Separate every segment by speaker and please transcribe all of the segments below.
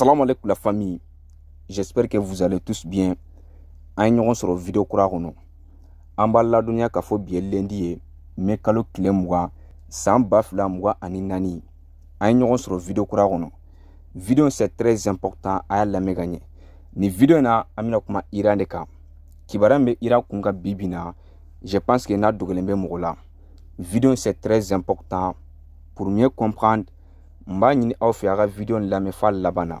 Speaker 1: Salam alaikum la famille. J'espère que vous allez tous bien. An sur la video kura En An b'a ladonya k'a fɔ bi ye lundi ye eh. mai kalo tile mugan san ba fila mugan ani naani. An sur vidéo video kura Video c'est très important à la lamɛn Ni Ni vidéo na amina kuma Iran de eh, kan. Kibaruya min Iran je pense que n'a dogolen bɛ mɔgɔ la. Vidéo c'est très important pour mieux comprendre n b'a ɲini aw vidéo a me video in lamɛn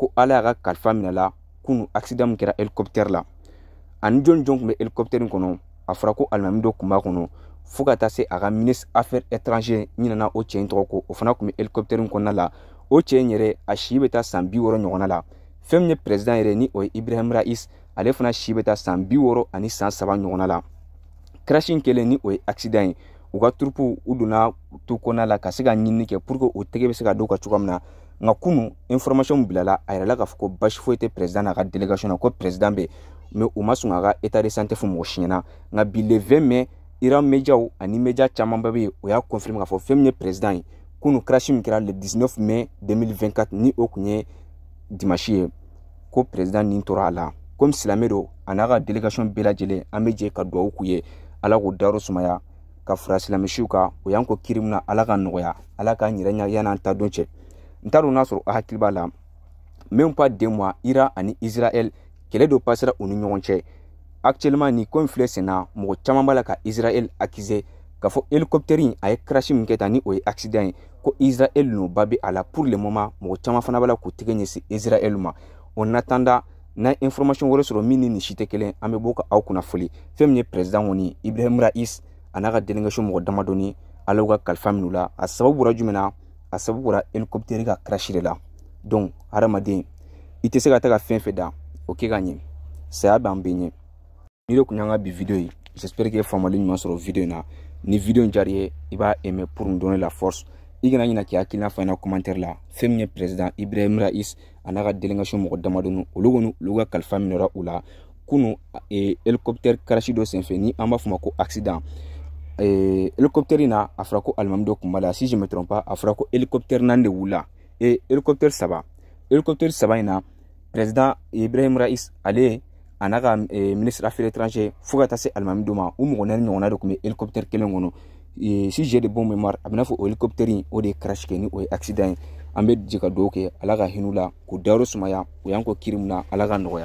Speaker 1: ko ala y'a ka kalifa minɛla kunu akisidan min kɛra helikɔptɛri la ani jɔni jɔn tun bɛ helikɔptɛri kɔnɔ a fɔra ko alimami dɔ tun b'a kɔnɔ fɔɔ ka taa se a ka ministre affaire étranger ɲinana o cɛ tɔgɔ ko o fana tun bɛ helikɔptɛri kɔnɔna la o cɛ yɛrɛ a si bɛ taa san bi wɔrɔ ɲɔgɔnna la fɛn min ye peresidan yɛrɛ ni o ye ibrahim rais ale fana si bɛ taa san bi wɔrɔ ani san saba ɲɔgɔnna la krashi kelen ni o ye akisidan ye u ka turupu u donna tu kɔnɔna la ka se ka ɲinini kɛ pour que o tɛgɛ bɛ se ka dɔw ka cogoya min na nka kunu information bilala a yɛrɛla k'a fɔ ko basi foyi tɛ président n'a ka délégation na ko président bɛ mais u ma sɔn k'a ka état de santé fɔ mɔgɔ si ɲɛna nka bi le 20 mai iran médiaw ani média camanba bɛ yen o y'a confirme k'a fɔ fɛn min ye président ye kunu crash min kɛra le 19 mai 2024 ni o tun ye dimanche ye ko président nin tora a la komi silamɛ don a n'a ka délégation bɛɛ lajɛlen an bɛ jɛ ka dugawu k'u ye ala k'u dayɔrɔ sumaya ka fara silamɛsiw kan o y'an ko kiri min na ala ka nɔgɔya ala k'an yɛrɛ ɲa yan'an ta don cɛ n t'a dɔn n'a sɔrɔ hakili b'a la même pas deux mois ira ani israɛl kɛlɛ dɔ pasera u ni ɲɔgɔn cɛ actuellement nin ko in filɛ sen mɔgɔ caman b'a la ka israɛl accuser k'a fɔ hélicoptère a ye crash min kɛ tan ni o ye accident ye ko israël nɔba bɛ a la pour le moment mɔgɔ caman fana b'a la k'u tɛgɛ ɲɛsin israël ma en attendant n'a information wɛrɛ sɔrɔ min ni nin si kelen an bɛ bɔ ka aw kunnafoli fɛn min ye président kɔni ibrahim rais a n'a ka délégation mɔgɔ damadɔni ala ka kalifa minnu la a sababu bɔra jumɛn na a sababu bɔra helicoptère ka crash de la donc hadamaden i tɛ se ka taga fɛn fɛn da o kɛ ka ɲɛ saya b'an bɛɛ ɲɛ ni de kun y'an ka bi video ye j'espère que ye faamuyali ɲuman sɔrɔ video in na ni video in diyar'i ye i b'a aimer pour nous donner la force i kana ɲina k'i hakilina fɔ an ɲɛna commentaire la fɛn min ye président ibrahim rais a n'a ka délégation mɔgɔ damadɔni olu kɔni olu ka kalifa minɛra u la kunu helicoptère crash dɔ senfɛ ni an b'a fɔ o ma ko accident helicoptère eh, in na a fɔra ko si je me trompe pas a fɔra nande wula naani de eh, wulila et helicoptère saba helicoptère saba in président ibrahim rais ale a n'a eh, ministre affaires étrangères fo ka taa se alimami dɔ ma u mɔgɔ naani ɲɔgɔnna de tun bɛ helicoptère si j'ai de bon mémoire abna fo hélicoptère fɔ o de crash kɛ ni o accident ambe an bɛ alaga hinula dugawu kɛ k'u sumaya o yanko kirimna kiri mun